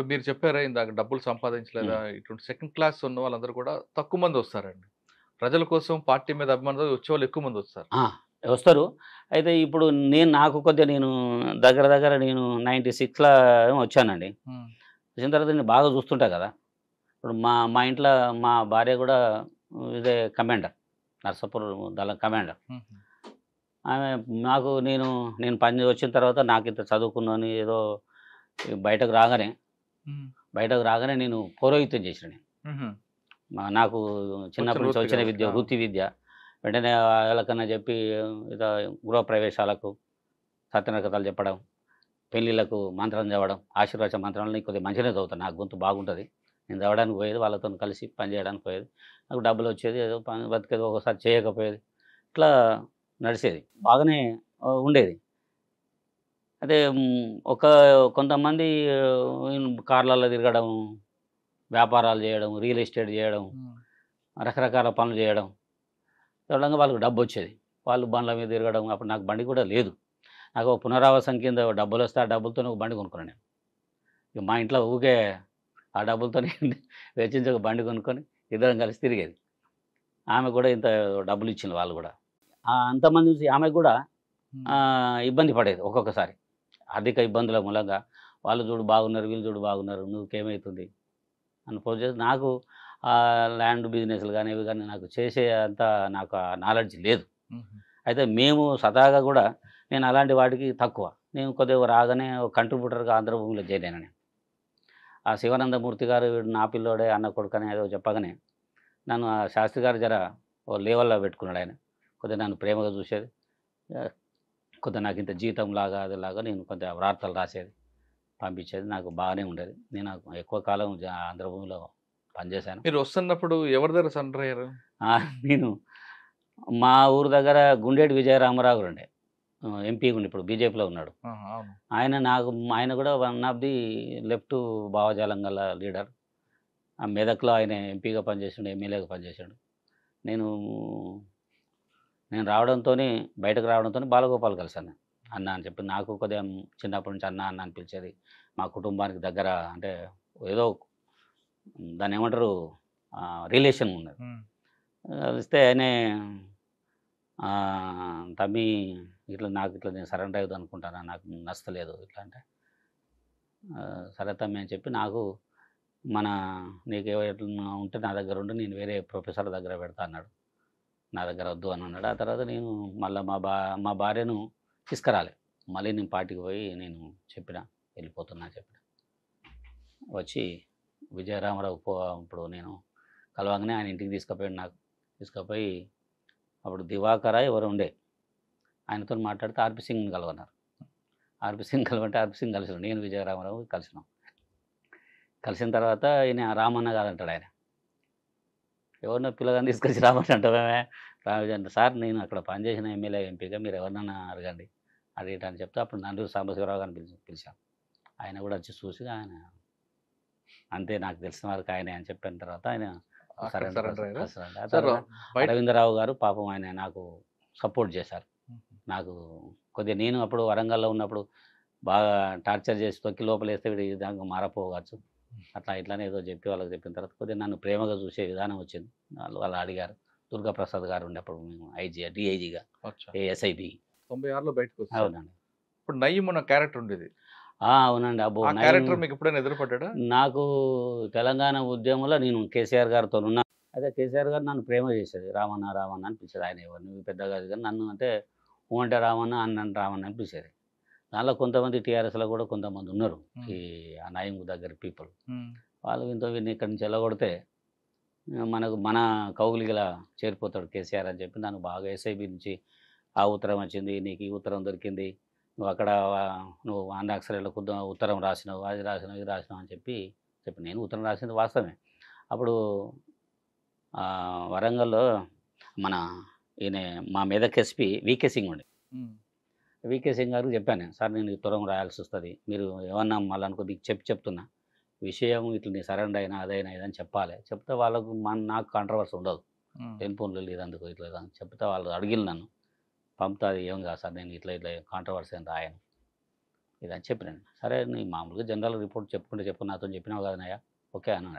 ఇప్పుడు మీరు చెప్పారా ఇందాక డబ్బులు సంపాదించలేదా ఇటువంటి సెకండ్ క్లాస్ ఉన్న వాళ్ళందరూ కూడా తక్కువ మంది వస్తారండి ప్రజల కోసం పార్టీ మీద అభిమానులు వచ్చే వాళ్ళు ఎక్కువ మంది వస్తారు వస్తారు అయితే ఇప్పుడు నేను నాకు కొద్దిగా నేను దగ్గర దగ్గర నేను నైంటీ సిక్స్లో వచ్చానండి వచ్చిన తర్వాత నేను బాగా చూస్తుంటా కదా ఇప్పుడు మా మా ఇంట్లో మా భార్య కూడా ఇదే కమాండర్ నర్సపూర్ దళం కమాండర్ ఆమె నాకు నేను నేను పని వచ్చిన తర్వాత నాకు ఇంత చదువుకున్నాను ఏదో బయటకు రాగానే బయటకు రాగానే నేను పౌరోహిత్యం చేసిన నేను నాకు చిన్నప్పటి నుంచి వచ్చిన విద్య వృత్తి విద్య వెంటనే వాళ్ళకన్నా చెప్పి గృహప్రవేశాలకు సత్యన కథలు చెప్పడం పెళ్ళిళ్ళకు మంత్రం చదవడం ఆశీర్వచ మంత్రాలని కొద్దిగా మంచిగానే చదువుతాను నాకు గొంతు బాగుంటుంది నేను చదవడానికి పోయేది వాళ్ళతో కలిసి పని చేయడానికి పోయేది నాకు డబ్బులు వచ్చేది ఏదో పని బతికేది ఒకసారి చేయకపోయేది ఇట్లా నడిచేది బాగానే ఉండేది అదే ఒక కొంతమంది కార్లలో తిరగడం వ్యాపారాలు చేయడం రియల్ ఎస్టేట్ చేయడం రకరకాల పనులు చేయడం చూడంగా వాళ్ళకు డబ్బు వచ్చేది వాళ్ళు బండ్ల మీద తిరగడం అప్పుడు నాకు బండి కూడా లేదు నాకు పునరావాసం కింద డబ్బులు వస్తే ఆ డబ్బులతో ఒక బండి కొనుక్కున్నాను నేను ఇక మా ఇంట్లో ఊకే ఆ డబ్బులతో వెచ్చించక బండి కొనుక్కొని ఇద్దరం కలిసి తిరిగేది ఆమె కూడా ఇంత డబ్బులు ఇచ్చింది వాళ్ళు కూడా అంతమంది చూసి ఆమె కూడా ఇబ్బంది పడేది ఒక్కొక్కసారి ఆర్థిక ఇబ్బందుల మూలంగా వాళ్ళు చూడు బాగున్నారు వీళ్ళు చూడు బాగున్నారు నువ్వుకేమవుతుంది అని ఫోన్ చేసి నాకు ల్యాండ్ బిజినెస్లు కానీ ఇవి కానీ నాకు చేసే అంత నాకు నాలెడ్జ్ లేదు అయితే మేము సదాగా కూడా నేను అలాంటి వాటికి తక్కువ నేను కొద్దిగా రాగానే ఒక కంట్రిబ్యూటర్గా ఆంధ్రభూమిలో చేరాను ఆ శివానందమూర్తి గారు వీడు నా పిల్లోడే అన్న కొడుకనే ఏదో చెప్పగానే నన్ను ఆ శాస్త్రి గారు జర ఓ లేవల్లో పెట్టుకున్నాడు ఆయన కొద్దిగా నన్ను ప్రేమగా చూసేది కొంత నాకు ఇంత జీతం లాగా అదిలాగా నేను కొంత వార్తలు రాసేది పంపించేది నాకు బాగానే ఉండేది నేను ఎక్కువ కాలం ఆంధ్రభూమిలో పనిచేశాను మీరు వస్తున్నప్పుడు ఎవరి దగ్గర సండ్ర అయ్యారు నేను మా ఊరు దగ్గర గుండేటి విజయరామరావు ఉండే ఎంపీ ఉండి ఇప్పుడు బీజేపీలో ఉన్నాడు ఆయన నాకు ఆయన కూడా వన్ ఆఫ్ ది లెఫ్ట్ భావజాలం గల లీడర్ ఆ మెదక్లో ఆయన ఎంపీగా పనిచేసిండు ఎమ్మెల్యేగా పనిచేసాడు నేను నేను రావడంతో బయటకు రావడంతో బాలగోపాల్ కలిసాను అన్న అని చెప్పి నాకు కొద్దిగా చిన్నప్పటి నుంచి అన్న అన్న అని పిలిచేది మా కుటుంబానికి దగ్గర అంటే ఏదో దాన్ని ఏమంటారు రిలేషన్ ఉన్నది కలిస్తే ఆయన తమ్మి ఇట్లా నాకు ఇట్లా నేను సరెండర్ అయ్యదు అనుకుంటాను నాకు నచ్చలేదు ఇట్లా అంటే సరే తమ్మి అని చెప్పి నాకు మన నీకు ఉంటే నా దగ్గర ఉండి నేను వేరే ప్రొఫెసర్ దగ్గర పెడతా అన్నాడు నా దగ్గర వద్దు అని అన్నాడు ఆ తర్వాత నేను మళ్ళీ మా బా మా భార్యను తీసుకురాలి మళ్ళీ నేను పార్టీకి పోయి నేను చెప్పిన వెళ్ళిపోతున్నా చెప్పిన వచ్చి విజయరామరావు పో ఇప్పుడు నేను కలవగానే ఆయన ఇంటికి తీసుకుపోయాడు నాకు తీసుకుపోయి అప్పుడు దివాకర ఎవరు ఉండే ఆయనతో మాట్లాడితే ఆర్పి సింగ్ని కలవన్నారు ఆర్పి సింగ్ కలవంటే ఆర్పి సింగ్ కలిసిన నేను విజయరామరావు కలిసినాం కలిసిన తర్వాత ఈయన రామన్న కాదంటాడు ఆయన ఎవరినో పిల్లగాని తీసుకొచ్చి రామని అంటామే రామచంద్ర సార్ నేను అక్కడ పనిచేసిన ఎమ్మెల్యే ఎంపీగా మీరు ఎవరినైనా అడగండి అడిగేటని చెప్తే అప్పుడు నందూరు సాంబశివరావు గారిని పిలిచి పిలిచాను ఆయన కూడా వచ్చి చూసి ఆయన అంతే నాకు తెలిసిన వారికి ఆయన అని చెప్పిన తర్వాత ఆయన అరవిందరావు గారు పాపం ఆయన నాకు సపోర్ట్ చేశారు నాకు కొద్దిగా నేను అప్పుడు వరంగల్లో ఉన్నప్పుడు బాగా టార్చర్ చేసి తొక్కి లోపలేస్తే వీడి దానికి మారపోవచ్చు అట్లా ఇట్లానే ఏదో చెప్పి వాళ్ళకి చెప్పిన తర్వాత కొద్దిగా నన్ను ప్రేమగా చూసే విధానం వచ్చింది వాళ్ళు వాళ్ళు అడిగారు దుర్గా ప్రసాద్ గారు ఉండేప్పుడు మేము ఐజీ డిఐజీగా ఎస్ఐబి తొంభై ఆరులో బయటకు అవునండి ఇప్పుడు నయ్యం ఉన్న క్యారెక్టర్ ఉండేది అవునండి అబ్బో క్యారెక్టర్ మీకు ఎప్పుడైనా ఎదురుపడ్డా నాకు తెలంగాణ ఉద్యమంలో నేను కేసీఆర్ గారితో ఉన్నా అయితే కేసీఆర్ గారు నన్ను ప్రేమ చేసేది రామన్న రామన్న అనిపించేది ఆయన ఎవరు నువ్వు పెద్దగా కానీ నన్ను అంటే ఊంటే రామన్న అన్న రామన్న అనిపించేది దానిలో కొంతమంది టీఆర్ఎస్లో కూడా కొంతమంది ఉన్నారు ఈ అనాయంకు దగ్గర పీపుల్ వాళ్ళు ఇంతో వీరిని ఇక్కడి నుంచి వెళ్ళగొడితే మనకు మన కౌగులిగల చేరిపోతాడు కేసీఆర్ అని చెప్పి నాకు బాగా ఎస్ఐబి నుంచి ఆ ఉత్తరం వచ్చింది నీకు ఈ ఉత్తరం దొరికింది నువ్వు అక్కడ నువ్వు కొద్ది ఉత్తరం రాసినావు అది రాసినావు ఇది రాసినావు అని చెప్పి చెప్పి నేను ఉత్తరం రాసింది వాస్తవమే అప్పుడు వరంగల్లో మన ఈయన మా మీద ఎస్పీ వీకే సింగ్ ఉండే వికే సింగ్ గారికి చెప్పాను సార్ నేను త్వరగా రాయాల్సి వస్తుంది మీరు ఏమన్నా మళ్ళీ మీకు చెప్పి చెప్తున్నా విషయం ఇట్లా నీ సరెండర్ అయినా అదైనా ఇదని చెప్పాలి చెప్తే వాళ్ళకు మన నాకు కాంట్రవర్సీ ఉండదు టెలిఫోన్లో లేదు అందుకు ఇట్లా చెప్తే వాళ్ళు అడిగిన నన్ను పంపుతుంది ఏం కాదు సార్ నేను ఇట్లా ఇట్లా కాంట్రవర్సీ అని రాయను ఇదని చెప్పినాను సరే నీ మామూలుగా జనరల్ రిపోర్ట్ చెప్పుకుంటే చెప్పు నాతో చెప్పినావు కదా కదనయ్యా ఓకే అని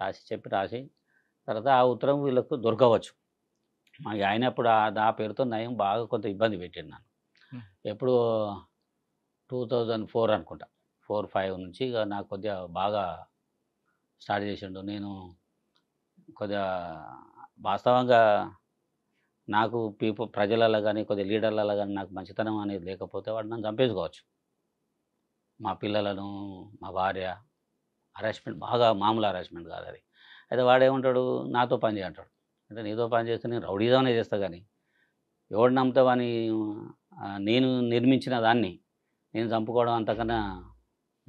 రాసి చెప్పి రాసి తర్వాత ఆ ఉత్తరం వీళ్ళకు దొరకవచ్చు మాకు ఆయన ఆ పేరుతో నయం బాగా కొంత ఇబ్బంది నన్ను ఎప్పుడు టూ థౌజండ్ ఫోర్ అనుకుంటా ఫోర్ ఫైవ్ నుంచి ఇక నాకు కొద్దిగా బాగా స్టార్ట్ చేసిండు నేను కొద్దిగా వాస్తవంగా నాకు పీపుల్ ప్రజలలో కానీ కొద్దిగా లీడర్లలో కానీ నాకు మంచితనం అనేది లేకపోతే వాడు నన్ను చంపేసుకోవచ్చు మా పిల్లలను మా భార్య హరాస్మెంట్ బాగా మామూలు హరాస్మెంట్ కాదు అది అయితే వాడేమంటాడు నాతో పని చేయంటాడు అంటే నీతో పని చేస్తే నేను రౌడీదానే చేస్తా కానీ ఎవడు నమ్ముతావని నేను నిర్మించిన దాన్ని నేను చంపుకోవడం అంతకన్నా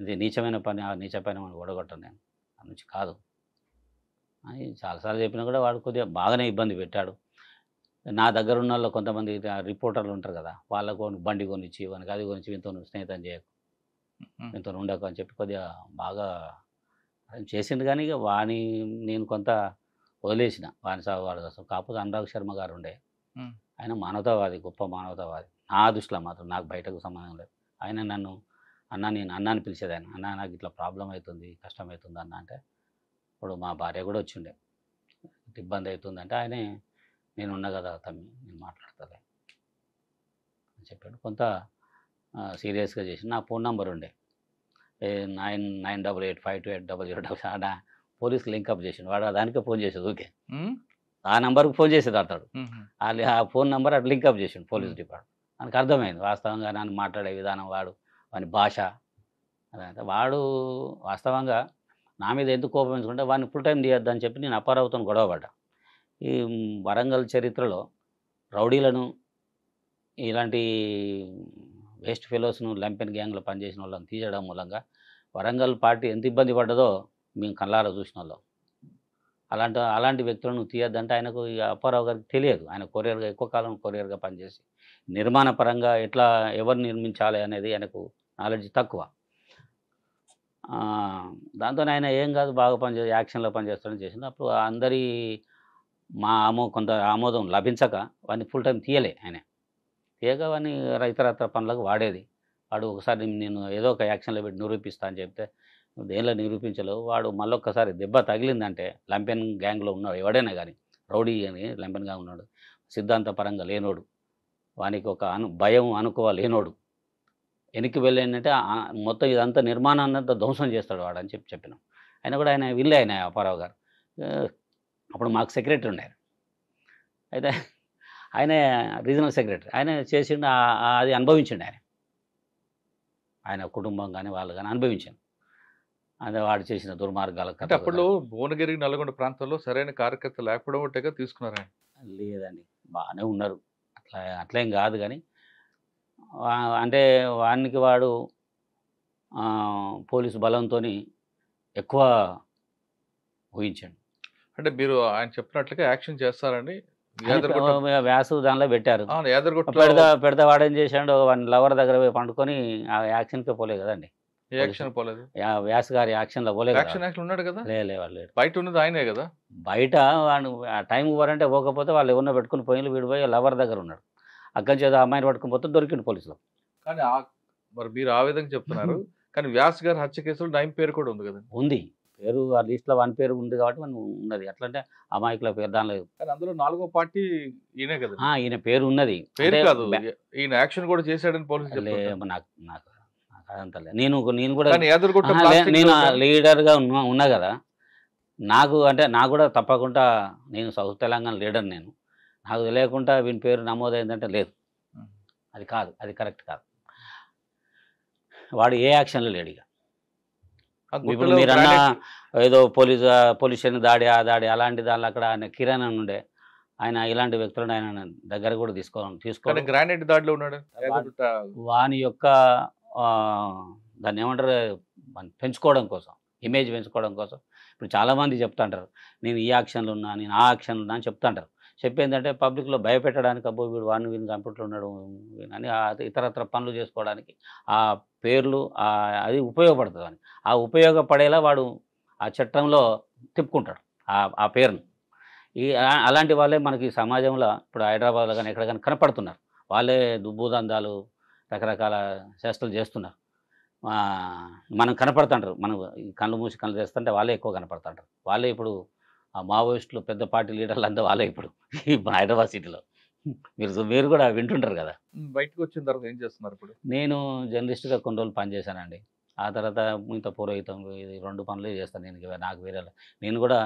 ఇది నీచమైన పని ఆ నీచ పని మనం ఓడగొట్టను నేను నుంచి కాదు అని చాలాసార్లు చెప్పినా కూడా వాడు కొద్దిగా బాగానే ఇబ్బంది పెట్టాడు నా దగ్గర ఉన్న వాళ్ళు కొంతమంది రిపోర్టర్లు ఉంటారు కదా వాళ్ళకు బండి కొనిచ్చి వానికి అది కొనిచ్చి వీంతో స్నేహితం చేయకు వీంతో ఉండకు అని చెప్పి కొద్దిగా బాగా చేసిండు కానీ వాణి వాని నేను కొంత వదిలేసిన వాని సాగు వాడి కోసం కాకపోతే అనురాగ్ శర్మ గారు ఉండే ఆయన మానవతావాది గొప్ప మానవతావాది నా దృష్టిలో మాత్రం నాకు బయటకు సంబంధం లేదు ఆయన నన్ను అన్న నేను అన్నాని పిలిచేదాన్ని అన్న నాకు ఇట్లా ప్రాబ్లం అవుతుంది కష్టం అవుతుంది అన్న అంటే ఇప్పుడు మా భార్య కూడా వచ్చిండే ఇబ్బంది అవుతుంది అంటే ఆయనే నేను ఉన్నా కదా తమ్మి నేను మాట్లాడతాలే అని చెప్పాడు కొంత సీరియస్గా చేసి నా ఫోన్ నంబర్ ఉండే nine nine double eight five two eight double zero double ఆడ పోలీసు లింకప్ చేసిండు వాడు దానికే ఫోన్ చేసేది ఓకే ఆ నెంబర్కి ఫోన్ చేసేది అతడు ఆ ఫోన్ నెంబర్ అటు లింకప్ చేసిండు పోలీస్ డిపార్ట్మెంట్ మనకు అర్థమైంది వాస్తవంగా నన్ను మాట్లాడే విధానం వాడు వాని భాష అదంతా వాడు వాస్తవంగా నా మీద ఎందుకు కోపించుకుంటే వాడిని ఫుల్ టైం తీయొద్దని చెప్పి నేను అపారవుతాను గొడవపడ్డా ఈ వరంగల్ చరిత్రలో రౌడీలను ఇలాంటి వేస్ట్ ఫెలోస్ను లంపెన్ గ్యాంగ్లో పనిచేసిన వాళ్ళని తీయడం మూలంగా వరంగల్ పార్టీ ఎంత ఇబ్బంది పడ్డదో మేము కళ్ళారా చూసిన వాళ్ళం అలాంటి అలాంటి వ్యక్తులను తీయొద్దంటే ఆయనకు ఈ అప్పారావు గారికి తెలియదు ఆయన కొరియర్గా ఎక్కువ కాలం కొరియర్గా పనిచేసి నిర్మాణ పరంగా ఎట్లా ఎవరు నిర్మించాలి అనేది ఆయనకు నాలెడ్జ్ తక్కువ దాంతో ఆయన ఏం కాదు బాగా పనిచే యాక్షన్లో పనిచేస్తాడని చేసింది అప్పుడు అందరి మా ఆమో కొంత ఆమోదం లభించక వాడిని ఫుల్ టైం తీయలే ఆయన తీయక వాడిని ఇతరత్ర పనులకు వాడేది వాడు ఒకసారి నేను ఏదో ఒక యాక్షన్లో పెట్టి నిరూపిస్తా అని చెప్తే దేనిలో నిరూపించలేవు వాడు మళ్ళొక్కసారి దెబ్బ తగిలిందంటే లంపెన్ గ్యాంగ్లో ఉన్నాడు ఎవడైనా కానీ రౌడీ అని లంపెన్గా ఉన్నాడు సిద్ధాంతపరంగా లేనోడు వానికి ఒక అను భయం అనుకోవాలి వెనక్కి వెళ్ళేంటంటే మొత్తం ఇదంతా నిర్మాణాన్ని అంతా ధ్వంసం చేస్తాడు వాడు అని చెప్పి చెప్పినాం ఆయన కూడా ఆయన విల్లే ఆయన అప్పారావు గారు అప్పుడు మాకు సెక్రటరీ ఉన్నారు అయితే ఆయన రీజనల్ సెక్రటరీ ఆయన చేసిండు అది అనుభవించండి ఆయన ఆయన కుటుంబం కానీ వాళ్ళు కానీ అనుభవించాను అదే వాడు చేసిన దుర్మార్గాలు కథ అప్పుడు భువనగిరి నల్గొండ ప్రాంతంలో సరైన కార్యకర్త లేకపోవడం ఒకటేగా తీసుకున్నారు లేదండి బాగానే ఉన్నారు అట్లా అట్లేం కాదు కానీ అంటే వానికి వాడు పోలీసు బలంతో ఎక్కువ ఊహించాడు అంటే మీరు ఆయన చెప్పినట్లుగా యాక్షన్ చేస్తారండి వ్యాసు దానిలో పెట్టారు పెడతా పెడతా వాడేం చేశాడు వాడిని లవర్ దగ్గర పోయి పండుకొని ఆ యాక్షన్కే పోలే కదండి యాక్షన్ పోలేదు వ్యాస్ గారి యాక్షన్లో పోలేదు యాక్షన్ యాక్షన్ ఉన్నాడు కదా వాళ్ళు బయట ఉన్నది ఆయనే కదా బయట వాడు ఆ టైం పోరంటే పోకపోతే వాళ్ళు ఎవరినో పెట్టుకుని పోయిన వీడు పోయి లవర్ దగ్గర ఉన్నాడు అక్కడి చేత అమ్మాయిని పట్టుకుని పోతే దొరికిండు పోలీసులు కానీ మరి మీరు ఆ విధంగా చెప్తున్నారు కానీ వ్యాస్ గారి హత్య కేసులో టైం పేరు కూడా ఉంది కదా ఉంది పేరు ఆ లిస్ట్లో వన్ పేరు ఉంది కాబట్టి మనం ఉన్నది ఎట్లా అంటే అమాయకుల పేరు దానిలో కానీ అందులో నాలుగో పార్టీ ఈయనే కదా ఈయన పేరు ఉన్నది పేరు కాదు ఈయన యాక్షన్ కూడా చేశాడని పోలీసులు నాకు నాకు అదంతలే నేను నేను కూడా నేను లీడర్గా ఉన్నా ఉన్నా కదా నాకు అంటే నాకు కూడా తప్పకుండా నేను సౌత్ తెలంగాణ లీడర్ నేను నాకు తెలియకుండా వీని పేరు నమోదైందంటే లేదు అది కాదు అది కరెక్ట్ కాదు వాడు ఏ యాక్షన్లో లేడు ఇక ఇప్పుడు మీరన్న ఏదో పోలీస్ పోలీస్ స్టేషన్ దాడి ఆ దాడి అలాంటి దానిలో అక్కడ ఆయన కిరణ్ ఉండే ఆయన ఇలాంటి వ్యక్తులను ఆయన దగ్గర కూడా తీసుకోవాలి తీసుకోవాలి గ్రానైట్ దాడిలో ఉన్నాడు వాని యొక్క దాన్ని ఏమంటారు పెంచుకోవడం కోసం ఇమేజ్ పెంచుకోవడం కోసం ఇప్పుడు చాలామంది చెప్తుంటారు నేను ఈ యాక్షన్లు ఉన్నా నేను ఆ యాక్షన్లు ఉన్నా అని చెప్తుంటారు చెప్పేందంటే పబ్లిక్లో భయపెట్టడానికి అబ్బో వీడు వాడిని వీడిని కంప్యూటర్లో ఉన్నాడు అని ఇతరత్ర పనులు చేసుకోవడానికి ఆ పేర్లు అది ఉపయోగపడుతుంది అని ఆ ఉపయోగపడేలా వాడు ఆ చట్టంలో తిప్పుకుంటాడు ఆ పేరును ఈ అలాంటి వాళ్ళే మనకి సమాజంలో ఇప్పుడు హైదరాబాద్లో కానీ ఎక్కడ కానీ కనపడుతున్నారు వాళ్ళే దుబ్బుదందాలు రకరకాల చేష్టలు చేస్తున్నారు మనం కనపడుతుంటారు మనం కళ్ళు మూసి కళ్ళు చేస్తుంటే వాళ్ళే ఎక్కువ కనపడుతుంటారు వాళ్ళే ఇప్పుడు ఆ మావోయిస్టులు పెద్ద పార్టీ లీడర్లు అంతా వాళ్ళే ఇప్పుడు హైదరాబాద్ సిటీలో మీరు మీరు కూడా వింటుంటారు కదా బయటకు వచ్చిన తర్వాత ఏం చేస్తున్నారు ఇప్పుడు నేను జర్నలిస్ట్గా కొన్ని రోజులు పనిచేశానండి ఆ తర్వాత ఇంత పూర్వహితం ఇది రెండు పనులు చేస్తాను నేను నాకు వేరే నేను కూడా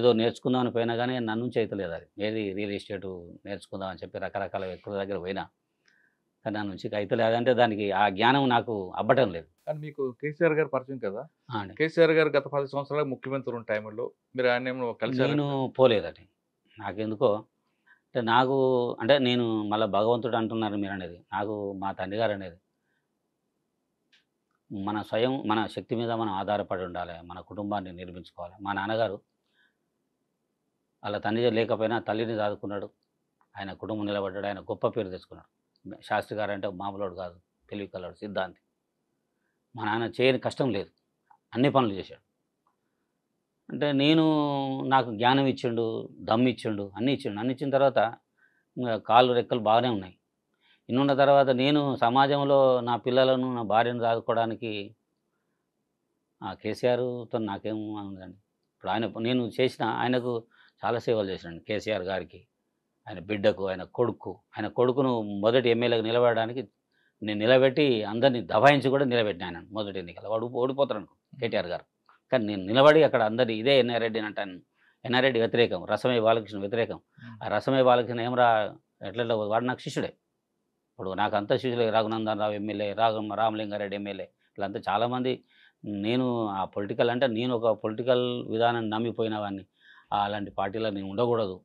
ఏదో నేర్చుకుందామని పోయినా కానీ నన్ను నుంచి అయితే లేదు అది ఏది రియల్ ఎస్టేట్ నేర్చుకుందామని చెప్పి రకరకాల వ్యక్తుల దగ్గర పోయినా దాని నుంచి అయితే లేదంటే దానికి ఆ జ్ఞానం నాకు అబ్బటం లేదు కానీ మీకు కేసీఆర్ గారు పరిచయం కదా కేసీఆర్ గారు గత పది సంవత్సరాలు ముఖ్యమంత్రి ఉన్న టైంలో మీరు ఆయన కలిసి నేను పోలేదండి నాకెందుకో అంటే నాకు అంటే నేను మళ్ళీ భగవంతుడు అంటున్నారు మీరు అనేది నాకు మా తండ్రి గారు అనేది మన స్వయం మన శక్తి మీద మనం ఆధారపడి ఉండాలి మన కుటుంబాన్ని నిర్మించుకోవాలి మా నాన్నగారు వాళ్ళ తండ్రి లేకపోయినా తల్లిని దాదుకున్నాడు ఆయన కుటుంబం నిలబడ్డాడు ఆయన గొప్ప పేరు తెచ్చుకున్నాడు శాస్త్రి గారు అంటే మామూలు కాదు తెలివి కలవాడు సిద్ధాంతి మా నాన్న చేయని కష్టం లేదు అన్ని పనులు చేశాడు అంటే నేను నాకు జ్ఞానం ఇచ్చిండు దమ్ ఇచ్చిండు అన్నీ ఇచ్చిండు అన్ని ఇచ్చిన తర్వాత కాళ్ళు రెక్కలు బాగానే ఉన్నాయి ఇన్నున్న తర్వాత నేను సమాజంలో నా పిల్లలను నా భార్యను సాదుకోవడానికి ఆ కేసీఆర్తో నాకేం అనుందండి ఇప్పుడు ఆయన నేను చేసిన ఆయనకు చాలా సేవలు చేసినండి కేసీఆర్ గారికి ఆయన బిడ్డకు ఆయన కొడుకు ఆయన కొడుకును మొదటి ఎమ్మెల్యేగా నిలబడడానికి నేను నిలబెట్టి అందరినీ దబాయించి కూడా ఆయన మొదటి ఎన్నికల వాడు ఓడిపోతాను కేటీఆర్ గారు కానీ నేను నిలబడి అక్కడ అందరి ఇదే ఎన్ఆర్ రెడ్డి అని అంటాను రెడ్డి వ్యతిరేకం రసమయ్య బాలకృష్ణ వ్యతిరేకం ఆ రసమయ్య బాలకృష్ణ ఏమరా ఎట్లా వాడు నాకు శిష్యుడే ఇప్పుడు నాకు అంత శిష్యులే రఘునందన్ రావు ఎమ్మెల్యే రాఘు రామలింగారెడ్డి ఎమ్మెల్యే ఇట్లంతా చాలామంది నేను ఆ పొలిటికల్ అంటే నేను ఒక పొలిటికల్ విధానాన్ని నమ్మిపోయిన వాడిని అలాంటి పార్టీలో నేను ఉండకూడదు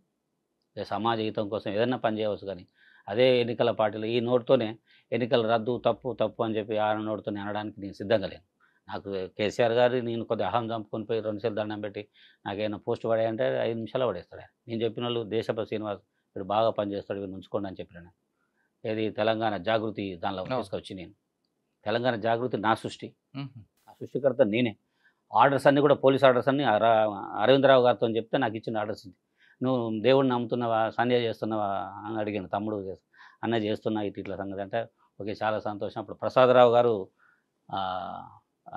సమాజ హితం కోసం ఏదైనా పని చేయవచ్చు కానీ అదే ఎన్నికల పార్టీలు ఈ నోటుతోనే ఎన్నికలు రద్దు తప్పు తప్పు అని చెప్పి ఆ నోటుతోనే అనడానికి నేను సిద్ధంగా లేను నాకు కేసీఆర్ గారు నేను కొద్ది అహం చంపుకొని పోయి రెండుసార్లు దండం పెట్టి నాకేమైనా పోస్ట్ పడాయంటే ఐదు నిమిషాలు పడేస్తాడు నేను చెప్పిన వాళ్ళు దేశప శ్రీనివాస్ వీడు బాగా పనిచేస్తాడు వీడు ఉంచుకోండి అని చెప్పిన ఏది తెలంగాణ జాగృతి దానిలో తీసుకొచ్చి నేను తెలంగాణ జాగృతి నా సృష్టి నా సృష్టికర్త నేనే ఆర్డర్స్ అన్నీ కూడా పోలీస్ ఆర్డర్స్ అన్నీ అరవిందరావు గారితో చెప్తే నాకు ఇచ్చిన ఆర్డర్స్ నువ్వు దేవుడిని నమ్ముతున్నావా సంధ్య చేస్తున్నావా అని అడిగాను తమ్ముడు అన్న చేస్తున్నా ఇటు ఇట్లా సంగతి అంటే ఓకే చాలా సంతోషం అప్పుడు ప్రసాదరావు గారు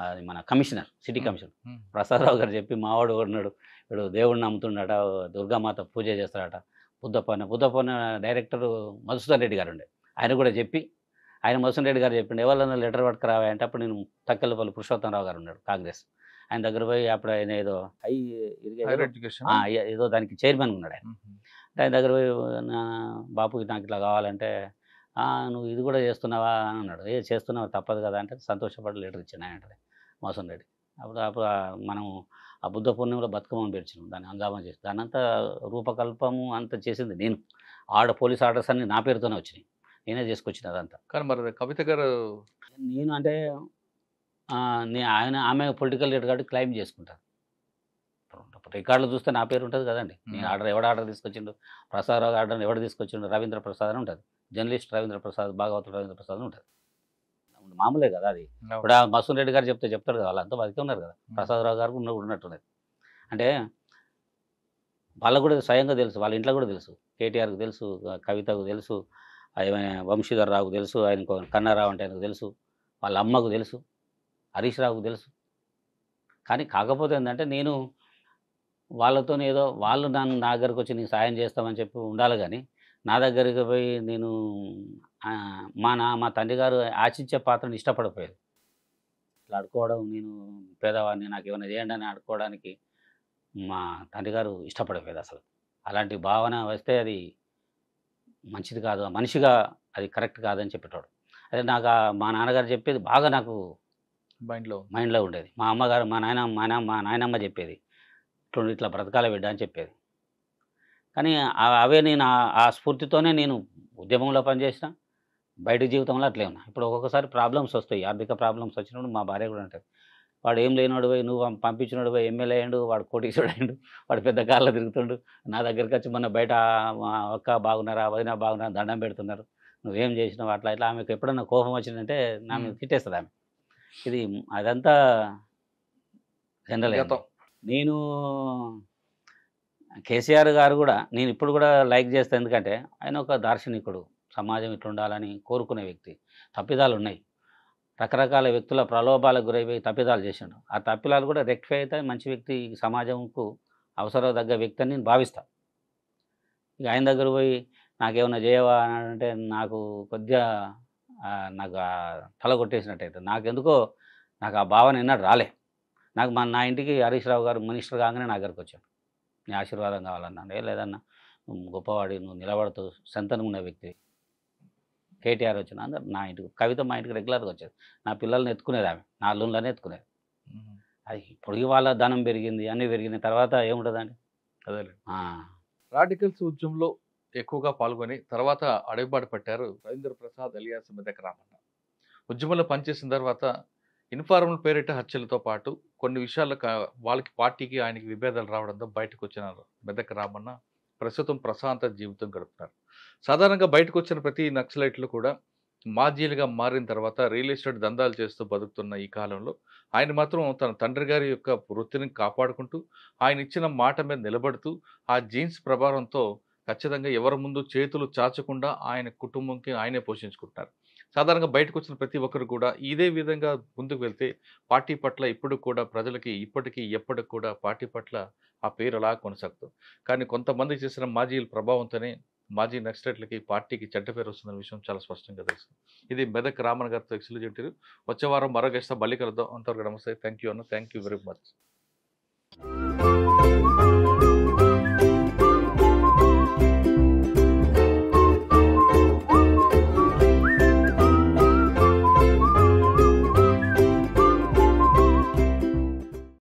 అది మన కమిషనర్ సిటీ కమిషనర్ ప్రసాదరావు గారు చెప్పి మావాడు ఉన్నాడు ఇప్పుడు దేవుడిని నమ్ముతున్నాడ దుర్గామాత పూజ చేస్తాడట బుద్ధపన్న బుద్ధపన్న డైరెక్టర్ మధుసూదన్ రెడ్డి గారు ఉండే ఆయన కూడా చెప్పి ఆయన మధుసూదన్ రెడ్డి గారు చెప్పిండు ఎవరన్నా లెటర్ పట్టుకురావా అంటే అప్పుడు నేను తక్కలపల్లి పురుషోత్తమరావు గారు ఉన్నాడు కాంగ్రెస్ ఆయన దగ్గర పోయి అప్పుడు ఆయన ఏదో హై ఇరిగేషన్ ఏదో దానికి చైర్మన్ ఉన్నాడు ఆయన ఆయన దగ్గర పోయి బాపుకి నాకు ఇట్లా కావాలంటే నువ్వు ఇది కూడా చేస్తున్నావా అని అన్నాడు ఏ చేస్తున్నావు తప్పదు కదా అంటే సంతోషపడి లెటర్ ఇచ్చాను ఆయన మోసం రెడ్డి అప్పుడు అప్పుడు మనము ఆ బుద్ధ పూర్ణిమలో బతుకమ్మను పెరిచినాం దాన్ని హంగామం చేసి దాని అంతా రూపకల్పము అంత చేసింది నేను ఆడ పోలీస్ ఆర్డర్స్ అన్ని నా పేరుతోనే వచ్చినాయి నేనే చేసుకొచ్చిన అదంతా కానీ మరి కవిత గారు నేను అంటే ఆయన ఆమె పొలిటికల్ లీడర్ కాబట్టి క్లైమ్ చేసుకుంటారు రికార్డులు చూస్తే నా పేరు ఉంటుంది కదండి నేను ఆర్డర్ ఎవడ ఆర్డర్ తీసుకొచ్చిండు ప్రసాదరావు ఆర్డర్ ఎవడ తీసుకొచ్చిండు రవీంద్ర ప్రసాద్ అని ఉంటుంది జర్నలిస్ట్ రవీంద్ర ప్రసాద్ భాగవతుడు రవీంద్ర ప్రసాద్ ఉంటుంది మామూలే కదా అది ఇప్పుడు ఆ మసూన్ రెడ్డి గారు చెప్తే చెప్తాడు కదా వాళ్ళంతా బతికే ఉన్నారు కదా ప్రసాదరావు గారు ఉన్న ఉన్నట్టున్నది అంటే వాళ్ళకు కూడా స్వయంగా తెలుసు వాళ్ళ ఇంట్లో కూడా తెలుసు కేటీఆర్కు తెలుసు కవితకు తెలుసు ఆయన వంశీధర్ రావుకు తెలుసు ఆయన కన్నారావు అంటే ఆయనకు తెలుసు వాళ్ళ అమ్మకు తెలుసు హరీష్ రావుకు తెలుసు కానీ కాకపోతే ఏంటంటే నేను వాళ్ళతో ఏదో వాళ్ళు నన్ను నా దగ్గరకు వచ్చి నీకు సాయం చేస్తామని చెప్పి ఉండాలి కానీ నా దగ్గరికి పోయి నేను మా నా మా తండ్రి గారు ఆశించే పాత్రను ఇష్టపడిపోయేది ఇట్లా ఆడుకోవడం నేను పేదవాడిని నాకు ఏమైనా చేయండి అని ఆడుకోవడానికి మా తండ్రి గారు ఇష్టపడిపోయేది అసలు అలాంటి భావన వస్తే అది మంచిది కాదు మనిషిగా అది కరెక్ట్ కాదని చెప్పేటోడు అదే నాకు మా నాన్నగారు చెప్పేది బాగా నాకు మైండ్లో మైండ్లో ఉండేది మా అమ్మగారు మా నాయన మా నాయన మా నాయనమ్మ చెప్పేది ఇట్లా ఇట్లా బ్రతకాలి బిడ్డ అని చెప్పేది కానీ అవే నేను ఆ స్ఫూర్తితోనే నేను ఉద్యమంలో పనిచేసిన బయట జీవితంలో అట్లే ఉన్నా ఇప్పుడు ఒక్కొక్కసారి ప్రాబ్లమ్స్ వస్తాయి ఆర్థిక ప్రాబ్లమ్స్ వచ్చినప్పుడు మా భార్య కూడా ఉంటుంది వాడు ఏం లేనివాడు పోయి నువ్వు పంపించినోడు పోయి ఎమ్మెల్యే అయ్యాడు వాడు కోటీశ్వరుడు అయ్యాడు వాడు పెద్ద కాళ్ళ తిరుగుతుండు నా దగ్గరికి వచ్చి మొన్న బయట అక్క బాగున్నారా వదిన బాగున్నారా దండం పెడుతున్నారు నువ్వేం చేసినావు అట్లా ఇట్లా ఆమెకు ఎప్పుడన్నా కోపం వచ్చిందంటే నా మీద తిట్టేస్తుంది ఆమె ఇది అదంతా జనరల్ నేను కేసీఆర్ గారు కూడా నేను ఇప్పుడు కూడా లైక్ చేస్తాను ఎందుకంటే ఆయన ఒక దార్శనికుడు సమాజం ఇట్లుండాలని కోరుకునే వ్యక్తి తప్పిదాలు ఉన్నాయి రకరకాల వ్యక్తుల ప్రలోభాలకు గురైపోయి తప్పిదాలు చేసిండు ఆ తప్పిదాలు కూడా రెక్టిఫై అయితే మంచి వ్యక్తి సమాజంకు అవసరం తగ్గ వ్యక్తి అని నేను భావిస్తాను ఇక ఆయన దగ్గర పోయి నాకేమైనా చేయవా అంటే నాకు కొద్దిగా నాకు తల కొట్టేసినట్టయితే నాకెందుకో నాకు ఆ భావన ఎన్నడూ రాలే నాకు మా నా ఇంటికి హరీష్ రావు గారు మినిస్టర్ కాగానే నా దగ్గరకు వచ్చాడు నీ ఆశీర్వాదం కావాలన్నాను ఏ లేదన్నా నువ్వు గొప్పవాడి నువ్వు నిలబడుతూ సంతనంగా ఉన్న వ్యక్తి కేటీఆర్ వచ్చిన అందరు నా ఇంటికి కవిత మా ఇంటికి రెగ్యులర్గా వచ్చేది నా పిల్లల్ని ఎత్తుకునేది ఆమె నా అల్లుళ్ళని ఎత్తుకునేది అది పొడిగి వాళ్ళ ధనం పెరిగింది అన్నీ పెరిగిన తర్వాత ఏముంటుందండి అదే రాడికల్స్ ఉద్యమంలో ఎక్కువగా పాల్గొని తర్వాత అడుగుబాటు పట్టారు రవీంద్ర ప్రసాద్ అలియాస్ మెదక్ రామన్న ఉద్యమంలో పనిచేసిన తర్వాత ఇన్ఫార్మల్ పేరిట హత్యలతో పాటు కొన్ని విషయాలు వాళ్ళకి పార్టీకి ఆయనకి విభేదాలు రావడంతో బయటకు వచ్చినారు మెదక్ రామన్న ప్రస్తుతం ప్రశాంత జీవితం గడుపుతున్నారు సాధారణంగా బయటకు వచ్చిన ప్రతి నక్సలైట్లు కూడా మాజీలుగా మారిన తర్వాత రియల్ ఎస్టేట్ దందాలు చేస్తూ బతుకుతున్న ఈ కాలంలో ఆయన మాత్రం తన తండ్రి గారి యొక్క వృత్తిని కాపాడుకుంటూ ఆయన ఇచ్చిన మాట మీద నిలబడుతూ ఆ జీన్స్ ప్రభావంతో ఖచ్చితంగా ఎవరి ముందు చేతులు చాచకుండా ఆయన కుటుంబంకి ఆయనే పోషించుకుంటున్నారు సాధారణంగా బయటకు వచ్చిన ప్రతి ఒక్కరు కూడా ఇదే విధంగా ముందుకు వెళ్తే పార్టీ పట్ల ఇప్పుడు కూడా ప్రజలకి ఇప్పటికీ ఎప్పటికి కూడా పార్టీ పట్ల ఆ పేరు అలా కొనసాగుతుంది కానీ కొంతమంది చేసిన మాజీల ప్రభావంతోనే మాజీ నక్సలైట్లకి పార్టీకి చెడ్డ పేరు వస్తుందనే విషయం చాలా స్పష్టంగా తెలుసు ఇది మెదక్ రామన్ గారితో ఎక్స్లు చెప్పారు వచ్చే వారం మరో గెస్ట్ మళ్ళీ అంతవరకు నమస్తే థ్యాంక్ యూ అన్న థ్యాంక్ యూ వెరీ మచ్